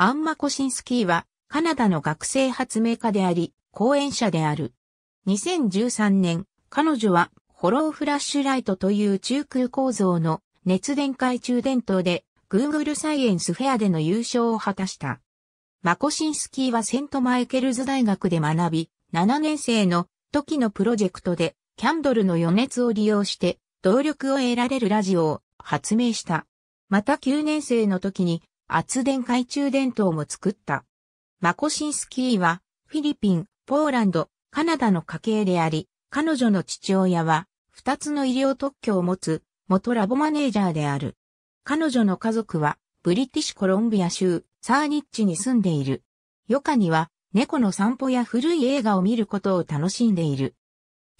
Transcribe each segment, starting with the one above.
アンマ・コシンスキーは、カナダの学生発明家であり、講演者である。2013年、彼女は、ホローフラッシュライトという中空構造の熱電解中電灯で、Google サイエンスフェアでの優勝を果たした。マコシンスキーはセントマイケルズ大学で学び、7年生の時のプロジェクトで、キャンドルの余熱を利用して、動力を得られるラジオを発明した。また9年生の時に、圧電懐中電灯も作った。マコシンスキーは、フィリピン、ポーランド、カナダの家系であり、彼女の父親は、二つの医療特許を持つ、元ラボマネージャーである。彼女の家族は、ブリティッシュコロンビア州、サーニッチに住んでいる。ヨカには、猫の散歩や古い映画を見ることを楽しんでいる。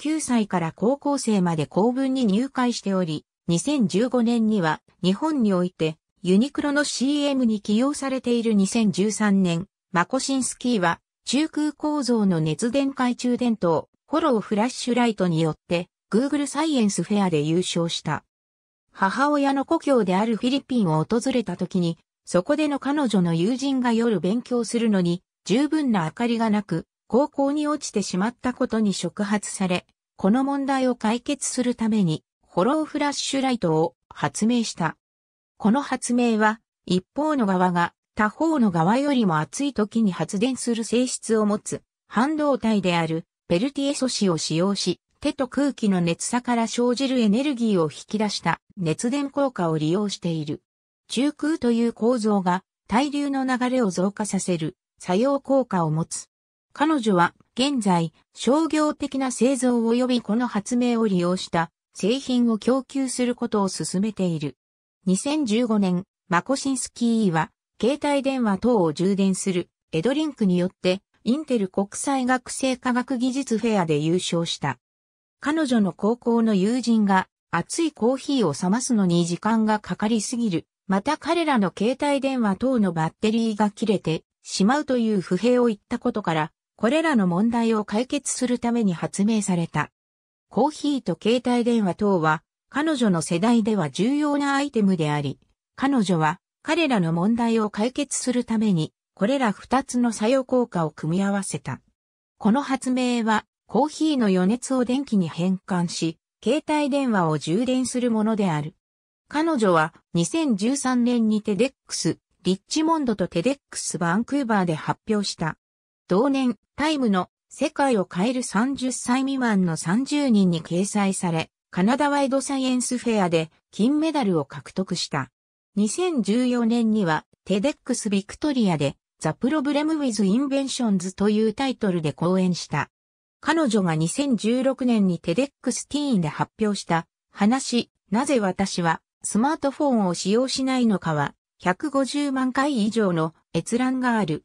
9歳から高校生まで公文に入会しており、2015年には日本においてユニクロの CM に起用されている2013年、マコシンスキーは、中空構造の熱電解中電灯、ホローフラッシュライトによって、Google サイエンスフェアで優勝した。母親の故郷であるフィリピンを訪れた時に、そこでの彼女の友人が夜勉強するのに、十分な明かりがなく、高校に落ちてしまったことに触発され、この問題を解決するために、ホローフラッシュライトを発明した。この発明は、一方の側が他方の側よりも熱い時に発電する性質を持つ半導体であるペルティエ素子を使用し、手と空気の熱差から生じるエネルギーを引き出した熱電効果を利用している。中空という構造が対流の流れを増加させる作用効果を持つ。彼女は現在商業的な製造及びこの発明を利用した製品を供給することを進めている。2015年、マコシンスキーは、携帯電話等を充電する、エドリンクによって、インテル国際学生科学技術フェアで優勝した。彼女の高校の友人が、熱いコーヒーを冷ますのに時間がかかりすぎる。また彼らの携帯電話等のバッテリーが切れてしまうという不平を言ったことから、これらの問題を解決するために発明された。コーヒーと携帯電話等は彼女の世代では重要なアイテムであり、彼女は彼らの問題を解決するために、これら二つの作用効果を組み合わせた。この発明は、コーヒーの余熱を電気に変換し、携帯電話を充電するものである。彼女は2013年にテデックス、リッチモンドとテデックスバンクーバーで発表した。同年、タイムの世界を変える30歳未満の30人に掲載され、カナダワイドサイエンスフェアで金メダルを獲得した。2014年にはテデックスビクトリアでザ・プロブレム・ウィズ・インベンションズというタイトルで講演した。彼女が2016年にテデックスティーンで発表した話、なぜ私はスマートフォンを使用しないのかは150万回以上の閲覧がある。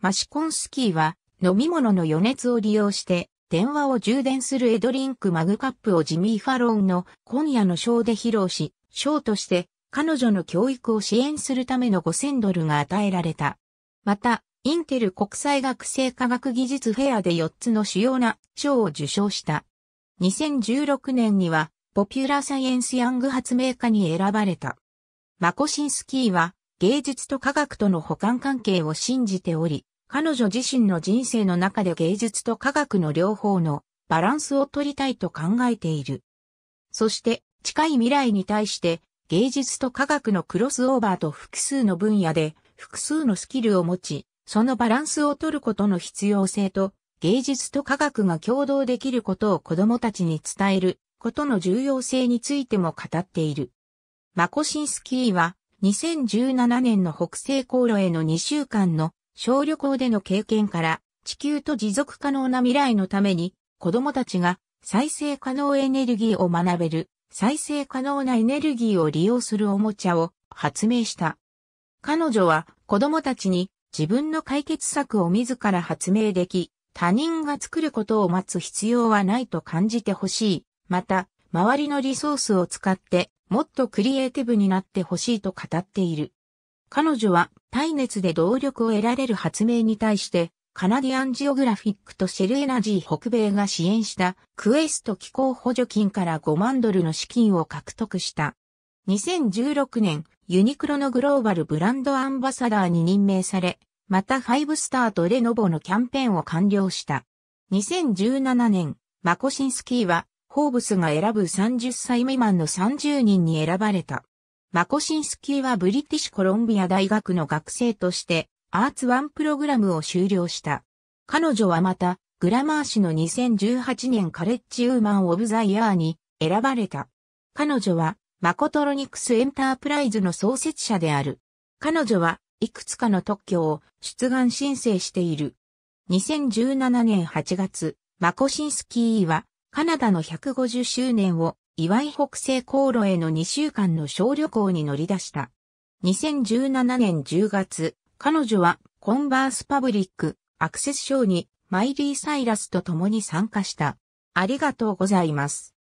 マシコンスキーは飲み物の余熱を利用して電話を充電するエドリンクマグカップをジミー・ファロンの今夜のショーで披露し、ショーとして彼女の教育を支援するための5000ドルが与えられた。また、インテル国際学生科学技術フェアで4つの主要な賞を受賞した。2016年には、ポピュラーサイエンスヤング発明家に選ばれた。マコシンスキーは、芸術と科学との補完関係を信じており、彼女自身の人生の中で芸術と科学の両方のバランスを取りたいと考えている。そして近い未来に対して芸術と科学のクロスオーバーと複数の分野で複数のスキルを持ち、そのバランスを取ることの必要性と芸術と科学が共同できることを子供たちに伝えることの重要性についても語っている。マコシンスキーは2017年の北西航路への2週間の小旅行での経験から、地球と持続可能な未来のために、子供たちが再生可能エネルギーを学べる、再生可能なエネルギーを利用するおもちゃを発明した。彼女は子供たちに自分の解決策を自ら発明でき、他人が作ることを待つ必要はないと感じてほしい。また、周りのリソースを使ってもっとクリエイティブになってほしいと語っている。彼女は耐熱で動力を得られる発明に対して、カナディアンジオグラフィックとシェルエナジー北米が支援したクエスト気候補助金から5万ドルの資金を獲得した。2016年、ユニクロのグローバルブランドアンバサダーに任命され、また5スターとレノボのキャンペーンを完了した。2017年、マコシンスキーは、ホーブスが選ぶ30歳未満の30人に選ばれた。マコシンスキーはブリティッシュコロンビア大学の学生としてアーツワンプログラムを修了した。彼女はまた、グラマー氏の2018年カレッジウーマン・オブ・ザ・イヤーに選ばれた。彼女は、マコトロニクスエンタープライズの創設者である。彼女は、いくつかの特許を出願申請している。2017年8月、マコシンスキーは、カナダの150周年を岩井北西航路への2週間の小旅行に乗り出した。2017年10月、彼女はコンバースパブリックアクセスショーにマイリー・サイラスと共に参加した。ありがとうございます。